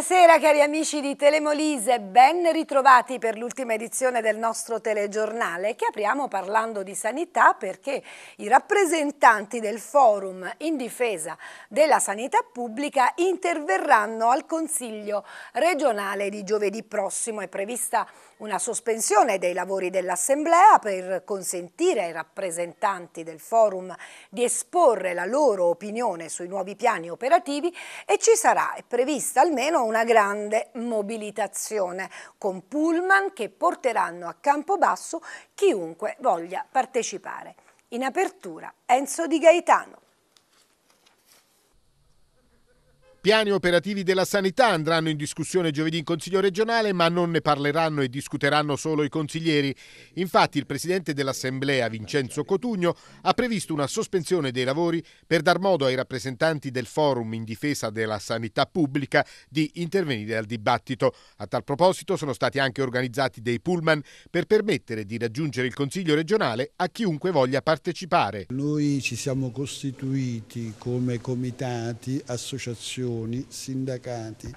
Buonasera cari amici di Telemolise, ben ritrovati per l'ultima edizione del nostro telegiornale che apriamo parlando di sanità perché i rappresentanti del forum in difesa della sanità pubblica interverranno al Consiglio regionale di giovedì prossimo. È prevista una una sospensione dei lavori dell'Assemblea per consentire ai rappresentanti del forum di esporre la loro opinione sui nuovi piani operativi e ci sarà è prevista almeno una grande mobilitazione con pullman che porteranno a campo basso chiunque voglia partecipare. In apertura Enzo Di Gaetano. piani operativi della sanità andranno in discussione giovedì in Consiglio regionale, ma non ne parleranno e discuteranno solo i consiglieri. Infatti il Presidente dell'Assemblea, Vincenzo Cotugno, ha previsto una sospensione dei lavori per dar modo ai rappresentanti del Forum in difesa della sanità pubblica di intervenire al dibattito. A tal proposito sono stati anche organizzati dei pullman per permettere di raggiungere il Consiglio regionale a chiunque voglia partecipare. Noi ci siamo costituiti come comitati, associazioni, associazioni, sindacati,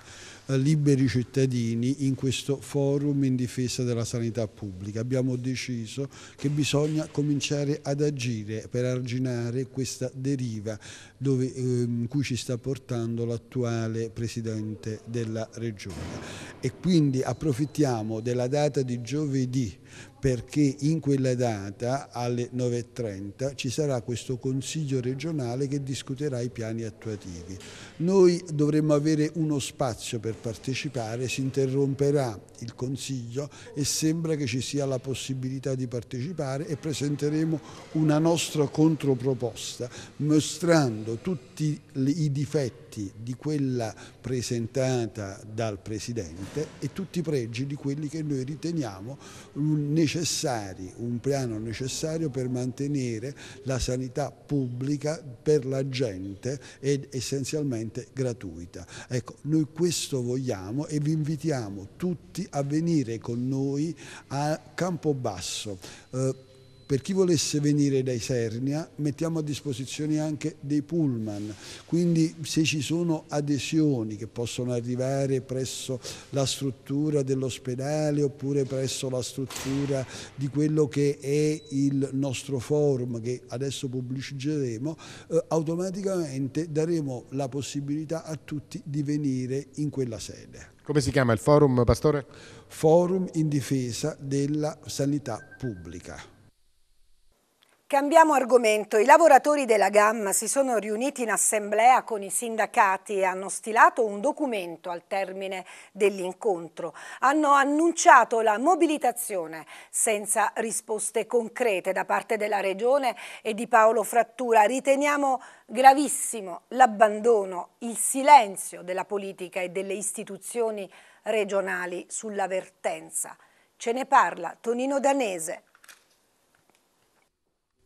eh, liberi cittadini in questo forum in difesa della sanità pubblica. Abbiamo deciso che bisogna cominciare ad agire per arginare questa deriva dove, ehm, in cui ci sta portando l'attuale Presidente della Regione. E quindi approfittiamo della data di giovedì perché in quella data alle 9.30 ci sarà questo Consiglio regionale che discuterà i piani attuativi. Noi dovremmo avere uno spazio per partecipare, si interromperà il Consiglio e sembra che ci sia la possibilità di partecipare e presenteremo una nostra controproposta mostrando riguardo tutti i difetti di quella presentata dal Presidente e tutti i pregi di quelli che noi riteniamo necessari, un piano necessario per mantenere la sanità pubblica per la gente ed essenzialmente gratuita. Ecco, noi questo vogliamo e vi invitiamo tutti a venire con noi a Campobasso. Eh, per chi volesse venire da Isernia mettiamo a disposizione anche dei pullman, quindi se ci sono adesioni che possono arrivare presso la struttura dell'ospedale oppure presso la struttura di quello che è il nostro forum che adesso pubblicizzeremo, eh, automaticamente daremo la possibilità a tutti di venire in quella sede. Come si chiama il forum, Pastore? Forum in difesa della sanità pubblica. Cambiamo argomento. I lavoratori della GAM si sono riuniti in assemblea con i sindacati e hanno stilato un documento al termine dell'incontro. Hanno annunciato la mobilitazione senza risposte concrete da parte della Regione e di Paolo Frattura. Riteniamo gravissimo l'abbandono, il silenzio della politica e delle istituzioni regionali sull'avvertenza. Ce ne parla Tonino Danese.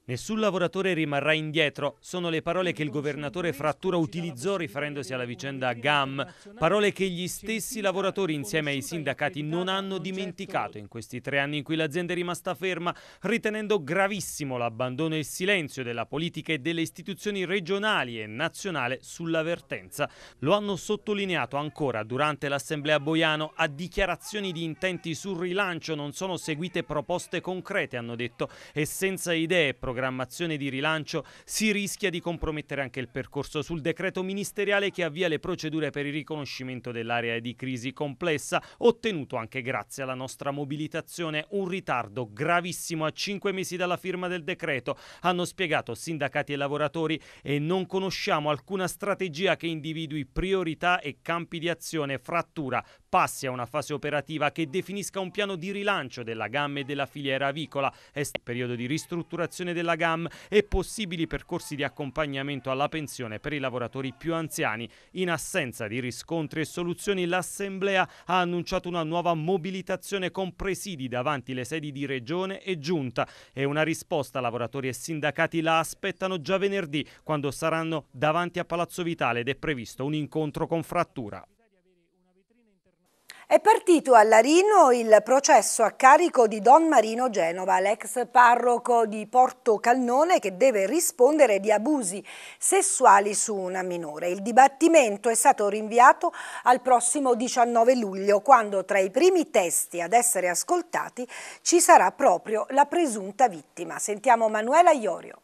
Nessun lavoratore rimarrà indietro, sono le parole che il governatore Frattura utilizzò riferendosi alla vicenda GAM, parole che gli stessi lavoratori insieme ai sindacati non hanno dimenticato in questi tre anni in cui l'azienda è rimasta ferma, ritenendo gravissimo l'abbandono e il silenzio della politica e delle istituzioni regionali e nazionale sull'avvertenza. Lo hanno sottolineato ancora durante l'assemblea Boiano, a dichiarazioni di intenti sul rilancio non sono seguite proposte concrete, hanno detto, e senza idee programmatiche programmazione di rilancio si rischia di compromettere anche il percorso sul decreto ministeriale che avvia le procedure per il riconoscimento dell'area di crisi complessa, ottenuto anche grazie alla nostra mobilitazione. Un ritardo gravissimo a cinque mesi dalla firma del decreto, hanno spiegato sindacati e lavoratori e non conosciamo alcuna strategia che individui priorità e campi di azione, frattura, passi a una fase operativa che definisca un piano di rilancio della gamma e della filiera avicola. È il periodo di ristrutturazione della della GAM e possibili percorsi di accompagnamento alla pensione per i lavoratori più anziani. In assenza di riscontri e soluzioni, l'Assemblea ha annunciato una nuova mobilitazione con presidi davanti le sedi di Regione e Giunta e una risposta lavoratori e sindacati la aspettano già venerdì quando saranno davanti a Palazzo Vitale ed è previsto un incontro con Frattura. È partito a Larino il processo a carico di Don Marino Genova, l'ex parroco di Porto Calnone che deve rispondere di abusi sessuali su una minore. Il dibattimento è stato rinviato al prossimo 19 luglio, quando tra i primi testi ad essere ascoltati ci sarà proprio la presunta vittima. Sentiamo Manuela Iorio.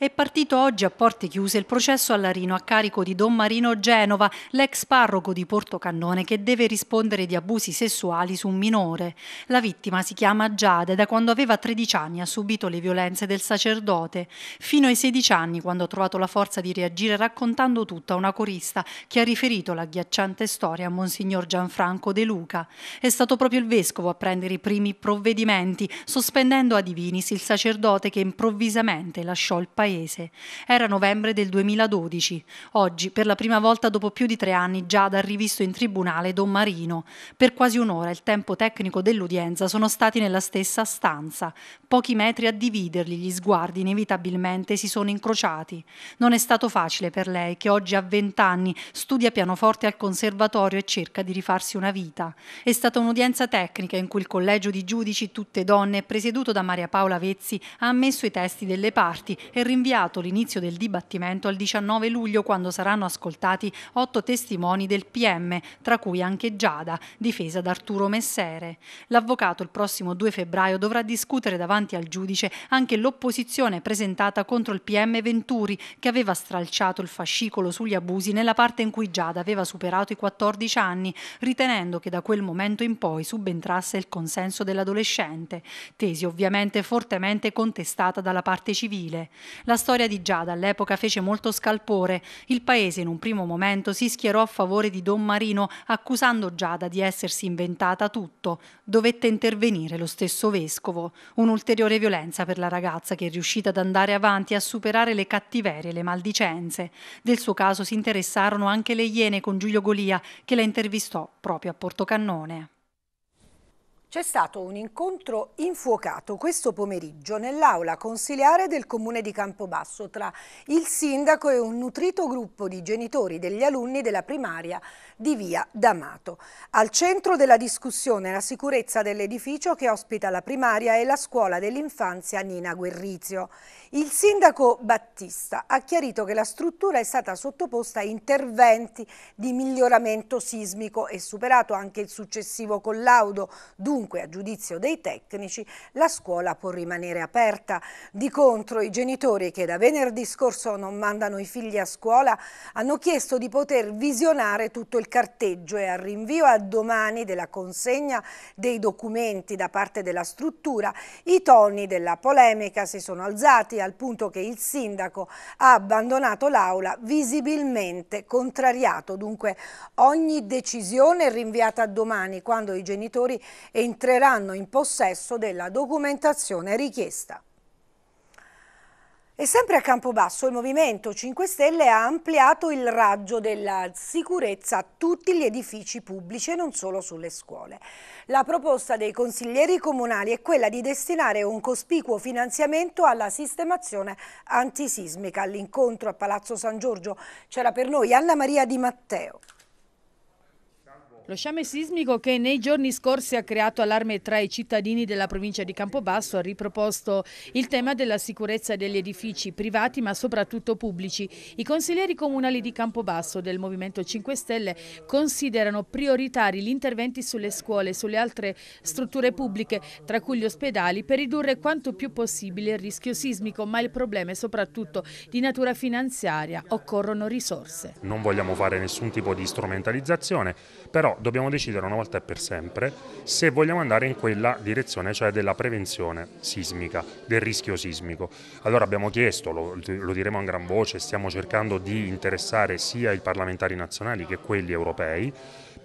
È partito oggi a porte chiuse il processo a Larino a carico di Don Marino Genova, l'ex parroco di Portocannone che deve rispondere di abusi sessuali su un minore. La vittima si chiama Giada e da quando aveva 13 anni ha subito le violenze del sacerdote, fino ai 16 anni quando ha trovato la forza di reagire raccontando tutto a una corista che ha riferito l'agghiacciante storia a Monsignor Gianfranco De Luca. È stato proprio il vescovo a prendere i primi provvedimenti, sospendendo a divinis il sacerdote che improvvisamente lasciò il paese paese. Era novembre del 2012. Oggi, per la prima volta dopo più di tre anni, Giada ha rivisto in tribunale Don Marino. Per quasi un'ora il tempo tecnico dell'udienza sono stati nella stessa stanza. Pochi metri a dividerli, gli sguardi inevitabilmente si sono incrociati. Non è stato facile per lei, che oggi ha vent'anni, studia pianoforte al conservatorio e cerca di rifarsi una vita. È stata un'udienza tecnica in cui il collegio di giudici, tutte donne, presieduto da Maria Paola Vezzi, ha ammesso i testi delle parti e rinviato rinviato l'inizio del dibattimento al 19 luglio quando saranno ascoltati otto testimoni del PM, tra cui anche Giada, difesa da Arturo Messere. L'avvocato il prossimo 2 febbraio dovrà discutere davanti al giudice anche l'opposizione presentata contro il PM Venturi che aveva stralciato il fascicolo sugli abusi nella parte in cui Giada aveva superato i 14 anni, ritenendo che da quel momento in poi subentrasse il consenso dell'adolescente, tesi ovviamente fortemente contestata dalla parte civile. La storia di Giada all'epoca fece molto scalpore. Il paese in un primo momento si schierò a favore di Don Marino accusando Giada di essersi inventata tutto. Dovette intervenire lo stesso vescovo. Un'ulteriore violenza per la ragazza che è riuscita ad andare avanti e a superare le cattiverie e le maldicenze. Del suo caso si interessarono anche le Iene con Giulio Golia che la intervistò proprio a Portocannone. C'è stato un incontro infuocato questo pomeriggio nell'aula consiliare del comune di Campobasso tra il sindaco e un nutrito gruppo di genitori degli alunni della primaria di Via D'Amato. Al centro della discussione la sicurezza dell'edificio che ospita la primaria e la scuola dell'infanzia Nina Guerrizio. Il sindaco Battista ha chiarito che la struttura è stata sottoposta a interventi di miglioramento sismico e superato anche il successivo collaudo Dunque, a giudizio dei tecnici, la scuola può rimanere aperta. Di contro, i genitori che da venerdì scorso non mandano i figli a scuola hanno chiesto di poter visionare tutto il carteggio e al rinvio a domani della consegna dei documenti da parte della struttura, i toni della polemica si sono alzati al punto che il sindaco ha abbandonato l'aula visibilmente contrariato. Dunque ogni decisione è rinviata a domani quando i genitori e i entreranno in possesso della documentazione richiesta. E sempre a Campobasso il Movimento 5 Stelle ha ampliato il raggio della sicurezza a tutti gli edifici pubblici e non solo sulle scuole. La proposta dei consiglieri comunali è quella di destinare un cospicuo finanziamento alla sistemazione antisismica. All'incontro a Palazzo San Giorgio c'era per noi Anna Maria Di Matteo. Lo sciame sismico che nei giorni scorsi ha creato allarme tra i cittadini della provincia di Campobasso ha riproposto il tema della sicurezza degli edifici privati ma soprattutto pubblici. I consiglieri comunali di Campobasso del Movimento 5 Stelle considerano prioritari gli interventi sulle scuole e sulle altre strutture pubbliche, tra cui gli ospedali, per ridurre quanto più possibile il rischio sismico, ma il problema è soprattutto di natura finanziaria, occorrono risorse. Non vogliamo fare nessun tipo di strumentalizzazione, però dobbiamo decidere una volta e per sempre se vogliamo andare in quella direzione, cioè della prevenzione sismica, del rischio sismico. Allora abbiamo chiesto, lo, lo diremo a gran voce, stiamo cercando di interessare sia i parlamentari nazionali che quelli europei,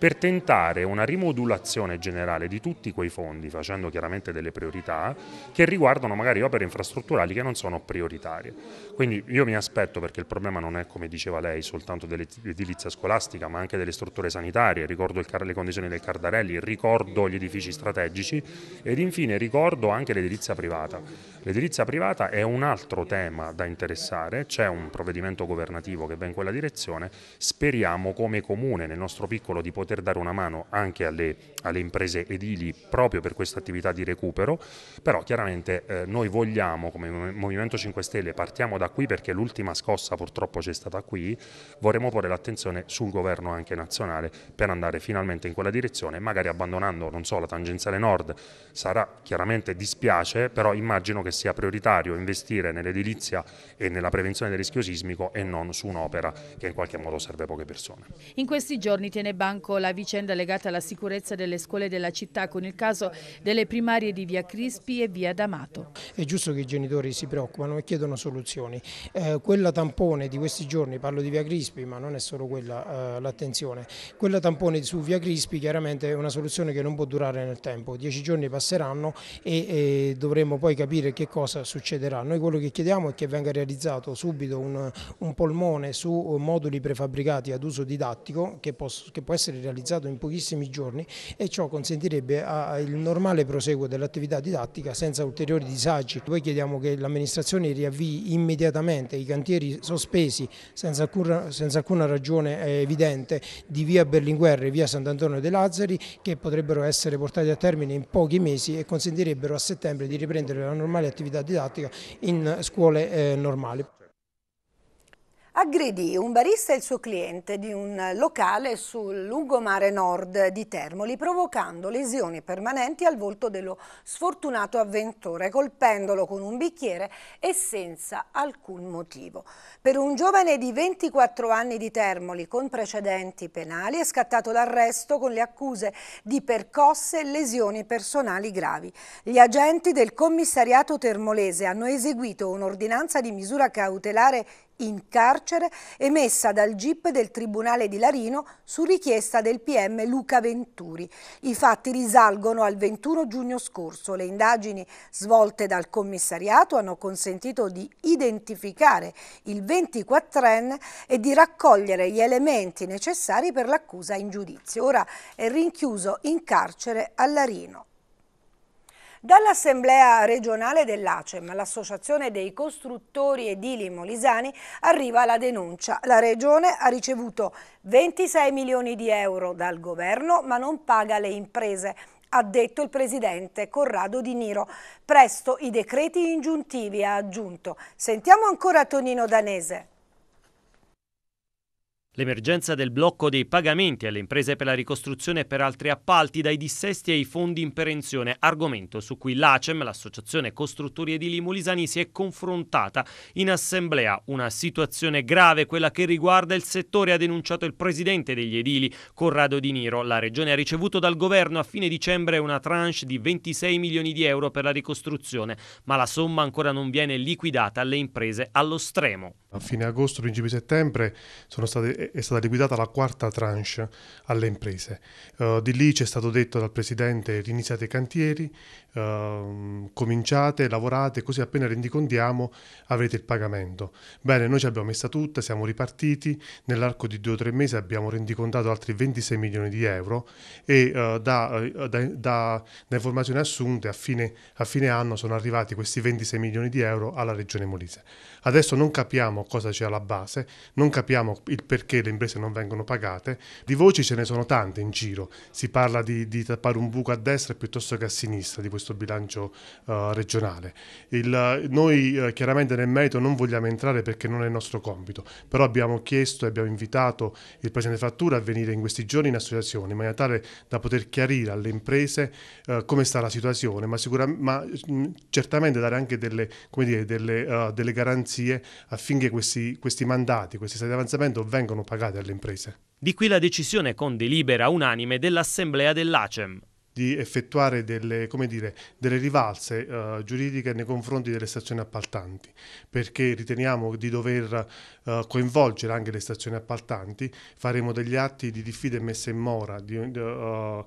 per tentare una rimodulazione generale di tutti quei fondi, facendo chiaramente delle priorità, che riguardano magari opere infrastrutturali che non sono prioritarie. Quindi io mi aspetto, perché il problema non è, come diceva lei, soltanto dell'edilizia scolastica, ma anche delle strutture sanitarie, ricordo le condizioni del Cardarelli, ricordo gli edifici strategici ed infine ricordo anche l'edilizia privata. L'edilizia privata è un altro tema da interessare, c'è un provvedimento governativo che va in quella direzione, speriamo come comune nel nostro piccolo di poter poter dare una mano anche alle, alle imprese edili proprio per questa attività di recupero, però chiaramente eh, noi vogliamo come Movimento 5 Stelle, partiamo da qui perché l'ultima scossa purtroppo c'è stata qui, vorremmo porre l'attenzione sul governo anche nazionale per andare finalmente in quella direzione, magari abbandonando non so la tangenziale nord, sarà chiaramente dispiace, però immagino che sia prioritario investire nell'edilizia e nella prevenzione del rischio sismico e non su un'opera che in qualche modo serve poche persone. In questi giorni tiene banco fuoco la vicenda legata alla sicurezza delle scuole della città con il caso delle primarie di Via Crispi e Via D'Amato. È giusto che i genitori si preoccupano e chiedono soluzioni. Eh, quella tampone di questi giorni, parlo di Via Crispi ma non è solo quella eh, l'attenzione, quella tampone su Via Crispi chiaramente è una soluzione che non può durare nel tempo, dieci giorni passeranno e, e dovremo poi capire che cosa succederà. Noi quello che chiediamo è che venga realizzato subito un, un polmone su moduli prefabbricati ad uso didattico che, posso, che può essere realizzato in pochissimi giorni e ciò consentirebbe il normale proseguo dell'attività didattica senza ulteriori disagi. Poi chiediamo che l'amministrazione riavvii immediatamente i cantieri sospesi senza alcuna, senza alcuna ragione evidente di via Berlinguer e via Sant'Antonio dei Lazzari che potrebbero essere portati a termine in pochi mesi e consentirebbero a settembre di riprendere la normale attività didattica in scuole eh, normali aggredì un barista e il suo cliente di un locale sul lungomare nord di Termoli, provocando lesioni permanenti al volto dello sfortunato avventore, colpendolo con un bicchiere e senza alcun motivo. Per un giovane di 24 anni di Termoli con precedenti penali è scattato l'arresto con le accuse di percosse e lesioni personali gravi. Gli agenti del commissariato termolese hanno eseguito un'ordinanza di misura cautelare in carcere emessa dal GIP del Tribunale di Larino su richiesta del PM Luca Venturi. I fatti risalgono al 21 giugno scorso. Le indagini svolte dal commissariato hanno consentito di identificare il 24enne e di raccogliere gli elementi necessari per l'accusa in giudizio. Ora è rinchiuso in carcere a Larino. Dall'Assemblea regionale dell'ACEM, l'Associazione dei costruttori edili molisani, arriva la denuncia. La Regione ha ricevuto 26 milioni di euro dal governo ma non paga le imprese ha detto il presidente Corrado Di Niro. Presto i decreti ingiuntivi, ha aggiunto. Sentiamo ancora Tonino Danese. L'emergenza del blocco dei pagamenti alle imprese per la ricostruzione e per altri appalti dai dissesti ai fondi in perenzione, argomento su cui l'ACEM, l'Associazione Costruttori Edili Molisani, si è confrontata in assemblea. Una situazione grave, quella che riguarda il settore, ha denunciato il presidente degli edili, Corrado Di Niro. La regione ha ricevuto dal governo a fine dicembre una tranche di 26 milioni di euro per la ricostruzione, ma la somma ancora non viene liquidata alle imprese allo stremo. A fine agosto, principi settembre, sono state è stata liquidata la quarta tranche alle imprese. Uh, di lì c'è stato detto dal Presidente riniziate i cantieri, Ehm, cominciate, lavorate, così appena rendicontiamo avrete il pagamento. Bene, noi ci abbiamo messa tutta, siamo ripartiti, nell'arco di due o tre mesi abbiamo rendicontato altri 26 milioni di euro e eh, eh, da, da, da, informazioni assunte a fine, a fine anno sono arrivati questi 26 milioni di euro alla Regione Molise. Adesso non capiamo cosa c'è alla base, non capiamo il perché le imprese non vengono pagate, di voci ce ne sono tante in giro, si parla di, di tappare un buco a destra piuttosto che a sinistra di questo questo bilancio uh, regionale. Il, noi uh, chiaramente nel merito non vogliamo entrare perché non è il nostro compito, però abbiamo chiesto e abbiamo invitato il Presidente Frattura a venire in questi giorni in associazione in maniera tale da poter chiarire alle imprese uh, come sta la situazione, ma, sicura, ma mh, mm, certamente dare anche delle, dire, delle, delle garanzie affinché questi, questi mandati, questi stati di avanzamento vengano pagati alle imprese. Di qui la decisione con delibera unanime dell'Assemblea dell'ACEM di effettuare delle, dire, delle rivalse uh, giuridiche nei confronti delle stazioni appaltanti, perché riteniamo di dover uh, coinvolgere anche le stazioni appaltanti, faremo degli atti di diffida e messa in mora di, uh,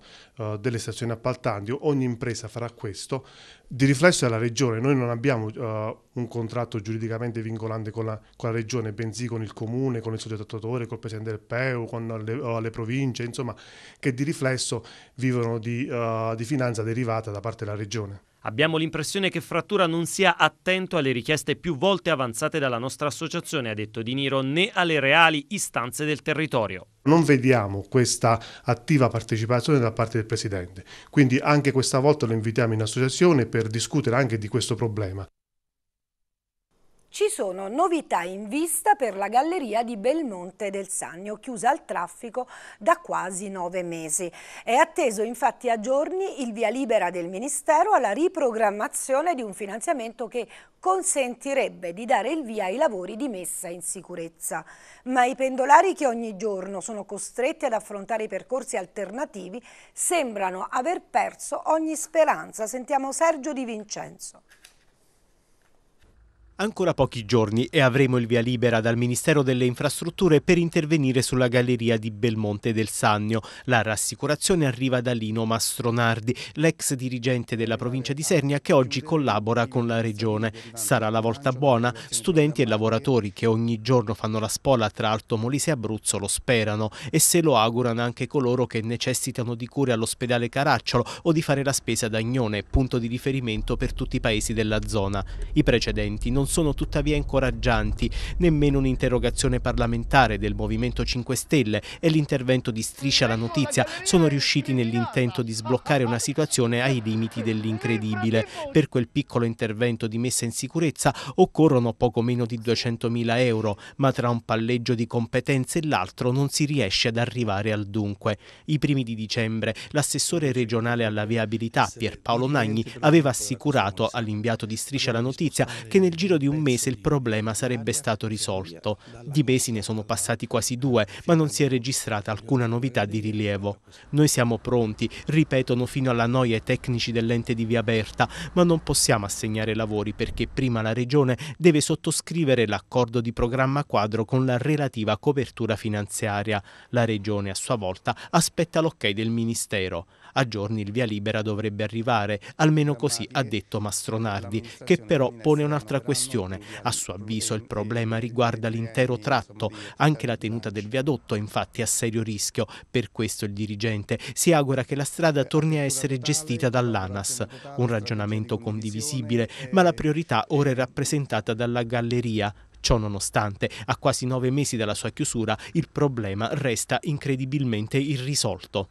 delle stazioni appaltanti, ogni impresa farà questo, di riflesso è la regione, noi non abbiamo uh, un contratto giuridicamente vincolante con la, con la, regione, bensì con il comune, con il soggettatore, col presidente del PEU, con le, uh, le province, insomma, che di riflesso vivono di, uh, di finanza derivata da parte della regione. Abbiamo l'impressione che Frattura non sia attento alle richieste più volte avanzate dalla nostra associazione, ha detto Di Niro, né alle reali istanze del territorio. Non vediamo questa attiva partecipazione da parte del Presidente, quindi anche questa volta lo invitiamo in associazione per discutere anche di questo problema ci sono novità in vista per la galleria di Belmonte del Sannio, chiusa al traffico da quasi nove mesi. È atteso infatti a giorni il via libera del Ministero alla riprogrammazione di un finanziamento che consentirebbe di dare il via ai lavori di messa in sicurezza. Ma i pendolari che ogni giorno sono costretti ad affrontare i percorsi alternativi sembrano aver perso ogni speranza. Sentiamo Sergio Di Vincenzo. Ancora pochi giorni e avremo il via libera dal Ministero delle Infrastrutture per intervenire sulla galleria di Belmonte del Sannio. La rassicurazione arriva da Lino Mastronardi, l'ex dirigente della provincia di Sernia che oggi collabora con la regione. Sarà la volta buona, studenti e lavoratori che ogni giorno fanno la spola tra Alto Molise e Abruzzo lo sperano e se lo augurano anche coloro che necessitano di cure all'ospedale Caracciolo o di fare la spesa ad Agnone, punto di riferimento per tutti i paesi della zona. I precedenti non non sono tuttavia incoraggianti, nemmeno un'interrogazione parlamentare del Movimento 5 Stelle e l'intervento di Striscia la Notizia sono riusciti nell'intento di sbloccare una situazione ai limiti dell'incredibile. Per quel piccolo intervento di messa in sicurezza occorrono poco meno di 200.000 euro, ma tra un palleggio di competenze e l'altro non si riesce ad arrivare al dunque. I primi di dicembre l'assessore regionale alla viabilità Pierpaolo Nagni aveva assicurato all'inviato di Striscia la Notizia che nel giro giro di un mese il problema sarebbe stato risolto. Di mesi ne sono passati quasi due, ma non si è registrata alcuna novità di rilievo. Noi siamo pronti, ripetono fino alla noia i tecnici dell'ente di Via Berta, ma non possiamo assegnare lavori perché prima la Regione deve sottoscrivere l'accordo di programma quadro con la relativa copertura finanziaria. La Regione a sua volta aspetta l'ok del Ministero. A giorni il via libera dovrebbe arrivare, almeno così ha detto Mastronardi, che però pone un'altra questione. A suo avviso il problema riguarda l'intero tratto, anche la tenuta del viadotto è infatti a serio rischio, per questo il dirigente si augura che la strada torni a essere gestita dall'ANAS. Un ragionamento condivisibile, eh, ma la priorità ora è rappresentata dalla galleria, Ciò nonostante, a quasi nove mesi dalla sua chiusura, il problema resta incredibilmente irrisolto.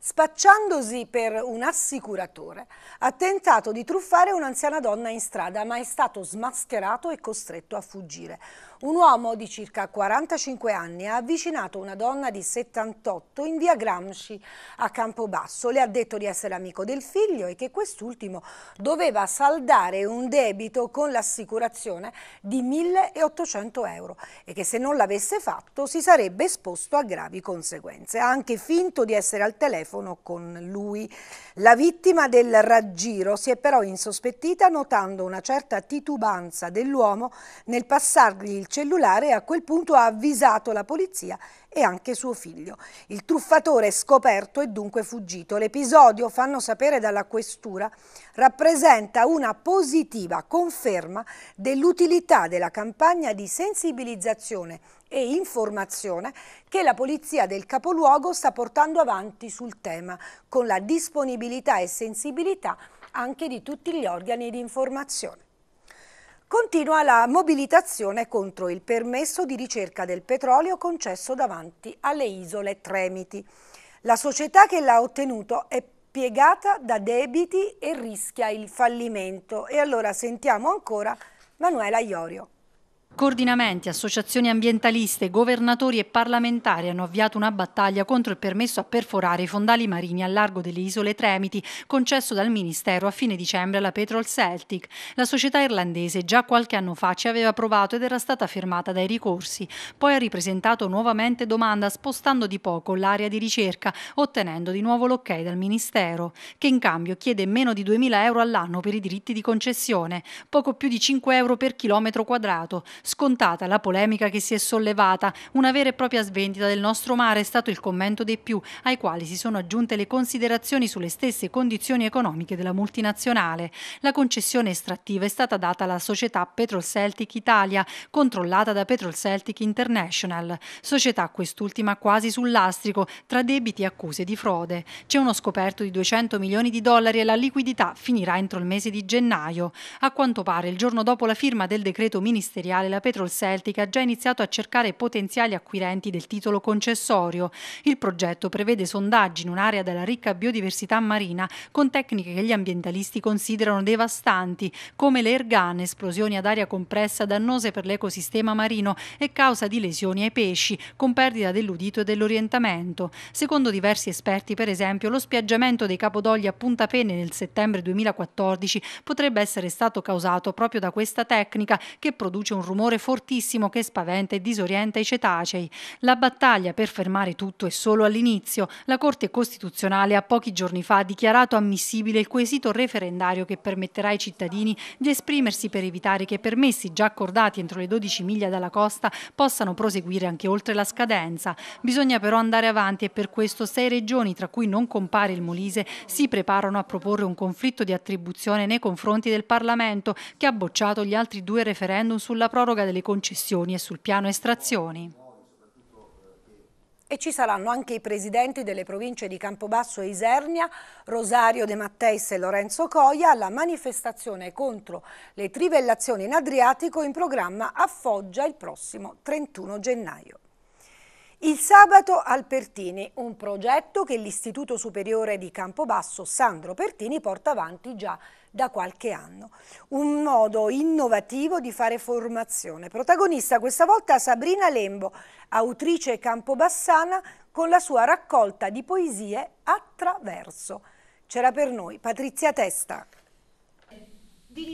Spacciandosi per un assicuratore, ha tentato di truffare un'anziana donna in strada, ma è stato smascherato e costretto a fuggire. Un uomo di circa 45 anni ha avvicinato una donna di 78 in via Gramsci a Campobasso. Le ha detto di essere amico del figlio e che quest'ultimo doveva saldare un debito con l'assicurazione di 1.800 euro e che se non l'avesse fatto si sarebbe esposto a gravi conseguenze. Ha anche finto di essere al telefono con lui. La vittima del raggiro si è però insospettita notando una certa titubanza dell'uomo nel passargli il cellulare e a quel punto ha avvisato la polizia e anche suo figlio. Il truffatore è scoperto e dunque fuggito. L'episodio, fanno sapere dalla questura, rappresenta una positiva conferma dell'utilità della campagna di sensibilizzazione e informazione che la polizia del capoluogo sta portando avanti sul tema, con la disponibilità e sensibilità anche di tutti gli organi di informazione. Continua la mobilitazione contro il permesso di ricerca del petrolio concesso davanti alle isole Tremiti. La società che l'ha ottenuto è piegata da debiti e rischia il fallimento. E allora sentiamo ancora Manuela Iorio. Coordinamenti, associazioni ambientaliste, governatori e parlamentari hanno avviato una battaglia contro il permesso a perforare i fondali marini a largo delle isole Tremiti, concesso dal Ministero a fine dicembre alla Petrol Celtic. La società irlandese già qualche anno fa ci aveva provato ed era stata fermata dai ricorsi. Poi ha ripresentato nuovamente domanda spostando di poco l'area di ricerca, ottenendo di nuovo l'ok dal Ministero, che in cambio chiede meno di 2.000 euro all'anno per i diritti di concessione, poco più di 5 euro per chilometro quadrato Scontata la polemica che si è sollevata, una vera e propria svendita del nostro mare è stato il commento dei più, ai quali si sono aggiunte le considerazioni sulle stesse condizioni economiche della multinazionale. La concessione estrattiva è stata data alla società Petrol Celtic Italia, controllata da Petrol Celtic International, società quest'ultima quasi sul lastrico, tra debiti e accuse di frode. C'è uno scoperto di 200 milioni di dollari e la liquidità finirà entro il mese di gennaio. A quanto pare, il giorno dopo la firma del decreto ministeriale, la la Petrol Celtic ha già iniziato a cercare potenziali acquirenti del titolo concessorio. Il progetto prevede sondaggi in un'area della ricca biodiversità marina con tecniche che gli ambientalisti considerano devastanti, come le ergane, esplosioni ad aria compressa dannose per l'ecosistema marino e causa di lesioni ai pesci, con perdita dell'udito e dell'orientamento. Secondo diversi esperti, per esempio, lo spiaggiamento dei capodogli a Punta Puntapene nel settembre 2014 potrebbe essere stato causato proprio da questa tecnica che produce un rumore rumore fortissimo che spaventa e disorienta i cetacei. La battaglia per fermare tutto è solo all'inizio. La Corte Costituzionale ha pochi giorni fa dichiarato ammissibile il quesito referendario che permetterà ai cittadini di esprimersi per evitare che permessi già accordati entro le 12 miglia dalla costa possano proseguire anche oltre la scadenza. Bisogna però andare avanti e per questo sei regioni, tra cui non compare il Molise, si preparano a proporre un conflitto di attribuzione nei confronti del Parlamento che ha bocciato gli altri due referendum sulla proroga proroga delle concessioni e sul piano estrazioni. E ci saranno anche i presidenti delle province di Campobasso e Isernia, Rosario De Matteis e Lorenzo Coia, alla manifestazione contro le trivellazioni in Adriatico in programma a Foggia il prossimo 31 gennaio. Il sabato Alpertini, un progetto che l'Istituto Superiore di Campobasso Sandro Pertini porta avanti già da qualche anno. Un modo innovativo di fare formazione. Protagonista questa volta Sabrina Lembo, autrice campobassana con la sua raccolta di poesie Attraverso. C'era per noi Patrizia Testa.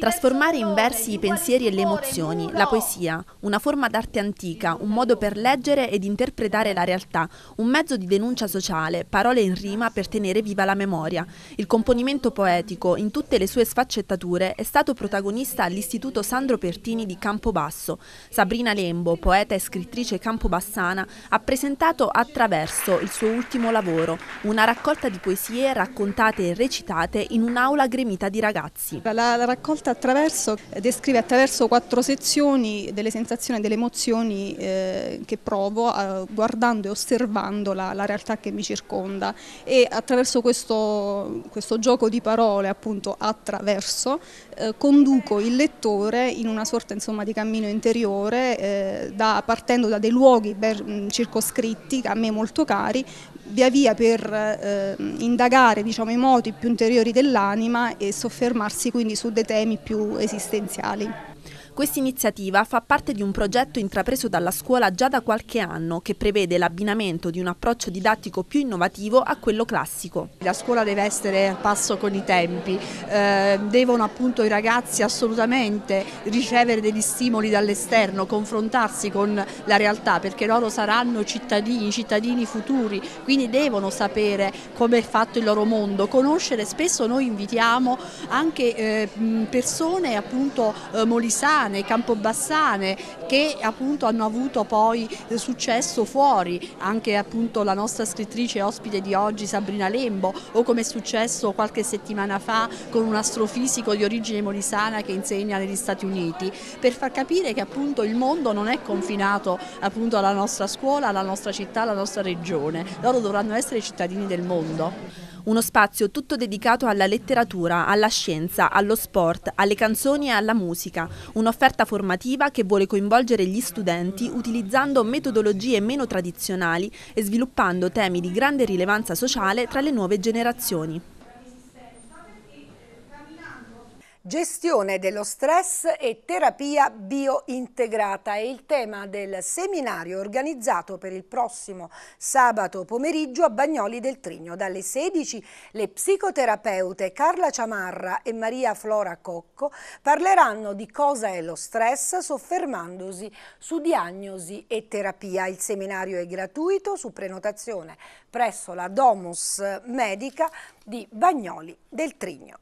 Trasformare in versi i pensieri e le emozioni, la poesia, una forma d'arte antica, un modo per leggere ed interpretare la realtà, un mezzo di denuncia sociale, parole in rima per tenere viva la memoria. Il componimento poetico, in tutte le sue sfaccettature, è stato protagonista all'Istituto Sandro Pertini di Campobasso. Sabrina Lembo, poeta e scrittrice campobassana, ha presentato attraverso il suo ultimo lavoro, una raccolta di poesie raccontate e recitate in un'aula gremita di ragazzi. La, la raccolta Volta attraverso descrive attraverso quattro sezioni delle sensazioni e delle emozioni eh, che provo eh, guardando e osservando la, la, realtà che mi circonda e attraverso questo, questo gioco di parole appunto attraverso eh, conduco il lettore in una sorta insomma, di cammino interiore eh, da, partendo da dei luoghi ben circoscritti a me molto cari via via per eh, indagare diciamo, i moti più interiori dell'anima e soffermarsi quindi su dei temi più esistenziali. Questa iniziativa fa parte di un progetto intrapreso dalla scuola già da qualche anno che prevede l'abbinamento di un approccio didattico più innovativo a quello classico. La scuola deve essere a passo con i tempi, eh, devono appunto i ragazzi assolutamente ricevere degli stimoli dall'esterno, confrontarsi con la realtà perché loro saranno cittadini, cittadini futuri, quindi devono sapere come è fatto il loro mondo, conoscere spesso noi invitiamo anche eh, persone appunto eh, molisane Campane, Campobassane che appunto hanno avuto poi successo fuori, anche appunto la nostra scrittrice ospite di oggi Sabrina Lembo o come è successo qualche settimana fa con un astrofisico di origine molisana che insegna negli Stati Uniti, per far capire che appunto il mondo non è confinato appunto alla nostra scuola, alla nostra città, alla nostra regione, loro dovranno essere cittadini del mondo. Uno spazio tutto dedicato alla letteratura, alla scienza, allo sport, alle canzoni e alla musica. Un'offerta formativa che vuole coinvolgere gli studenti utilizzando metodologie meno tradizionali e sviluppando temi di grande rilevanza sociale tra le nuove generazioni. Gestione dello stress e terapia biointegrata è il tema del seminario organizzato per il prossimo sabato pomeriggio a Bagnoli del Trigno. Dalle 16 le psicoterapeute Carla Ciamarra e Maria Flora Cocco parleranno di cosa è lo stress soffermandosi su diagnosi e terapia. Il seminario è gratuito su prenotazione presso la Domus Medica di Bagnoli del Trigno.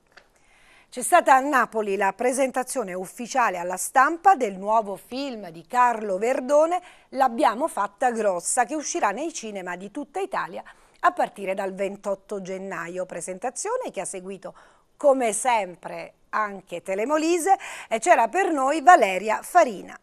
C'è stata a Napoli la presentazione ufficiale alla stampa del nuovo film di Carlo Verdone, L'abbiamo fatta grossa, che uscirà nei cinema di tutta Italia a partire dal 28 gennaio. Presentazione che ha seguito come sempre anche Telemolise e c'era per noi Valeria Farina.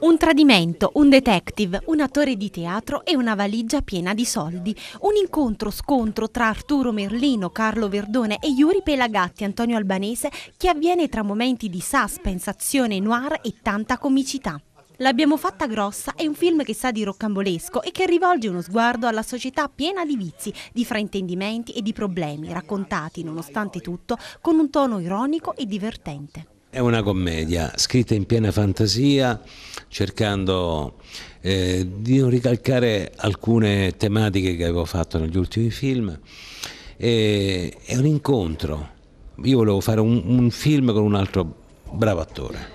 Un tradimento, un detective, un attore di teatro e una valigia piena di soldi. Un incontro-scontro tra Arturo Merlino, Carlo Verdone e Yuri Pelagatti, Antonio Albanese, che avviene tra momenti di suspense, azione noir e tanta comicità. L'abbiamo fatta grossa è un film che sa di roccambolesco e che rivolge uno sguardo alla società piena di vizi, di fraintendimenti e di problemi, raccontati, nonostante tutto, con un tono ironico e divertente. È una commedia scritta in piena fantasia, cercando eh, di non ricalcare alcune tematiche che avevo fatto negli ultimi film. E, è un incontro. Io volevo fare un, un film con un altro bravo attore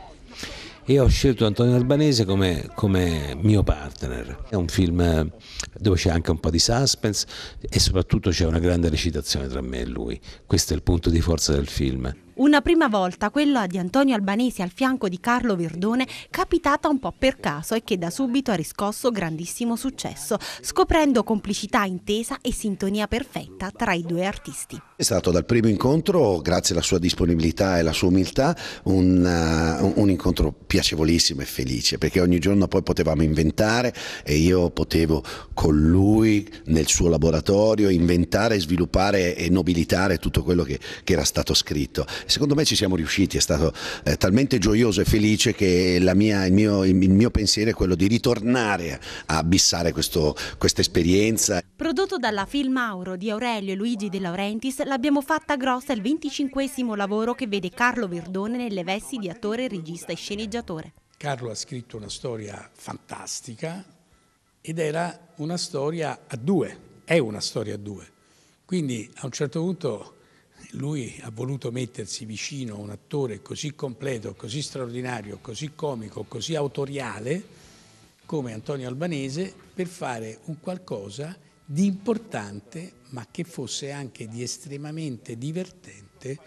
e ho scelto Antonio Albanese come, come, mio partner. È un film dove c'è anche un po' di suspense e soprattutto c'è una grande recitazione tra me e lui. Questo è il punto di forza del film. Una prima volta, quella di Antonio Albanesi al fianco di Carlo Verdone, capitata un po' per caso e che da subito ha riscosso grandissimo successo, scoprendo complicità intesa e sintonia perfetta tra i due artisti. È stato dal primo incontro, grazie alla sua disponibilità e alla sua umiltà, un, eh, un incontro piacevolissimo e felice, perché ogni giorno poi potevamo inventare e io potevo con lui nel suo laboratorio inventare, sviluppare e nobilitare tutto quello che, che era stato scritto Secondo me ci siamo riusciti, è stato eh, talmente gioioso e felice che mia, il, mio, il, mio, pensiero è quello di ritornare a abissare questo, questa esperienza. Prodotto dalla Film Auro di Aurelio e Luigi De Laurentiis, l'abbiamo fatta grossa il 25 lavoro che vede Carlo Verdone nelle vesti di attore, regista e sceneggiatore. Carlo ha scritto una storia fantastica ed era una storia a due, è una storia a due. Quindi a un certo punto lui ha voluto mettersi vicino a un attore così completo, così straordinario, così comico, così autoriale come Antonio Albanese per fare un qualcosa di importante ma che fosse anche di estremamente divertente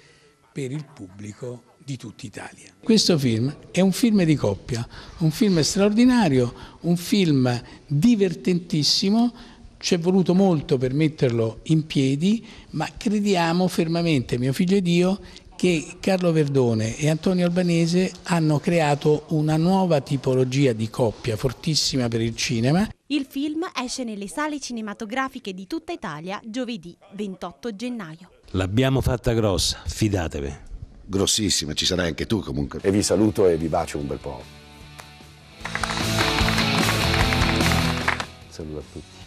per il pubblico di tutta Italia. Questo film è un film di coppia, un film straordinario, un film divertentissimo ci è voluto molto per metterlo in piedi, ma crediamo fermamente, mio figlio e Dio, che Carlo Verdone e Antonio Albanese hanno creato una nuova tipologia di coppia fortissima per il cinema. Il film esce nelle sale cinematografiche di tutta Italia giovedì 28 gennaio. L'abbiamo fatta grossa, fidatevi. Grossissima, ci sarai anche tu comunque. E vi saluto e vi bacio un bel po'. Saluto a tutti.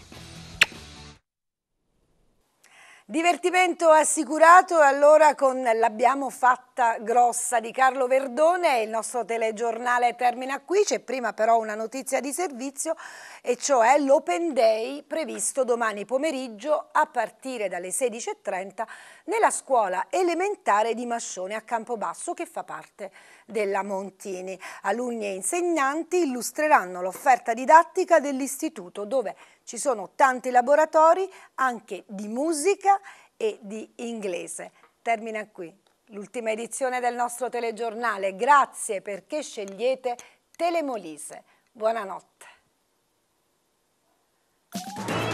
Divertimento assicurato, allora con l'abbiamo fatta grossa di Carlo Verdone, il nostro telegiornale termina qui, c'è prima però una notizia di servizio e cioè l'Open Day previsto domani pomeriggio a partire dalle 16.30 nella scuola elementare di Mascione a Campobasso che fa parte della Montini. Alunni e insegnanti illustreranno l'offerta didattica dell'istituto dove ci sono tanti laboratori anche di musica e di inglese. Termina qui l'ultima edizione del nostro telegiornale. Grazie perché scegliete Telemolise. Buonanotte.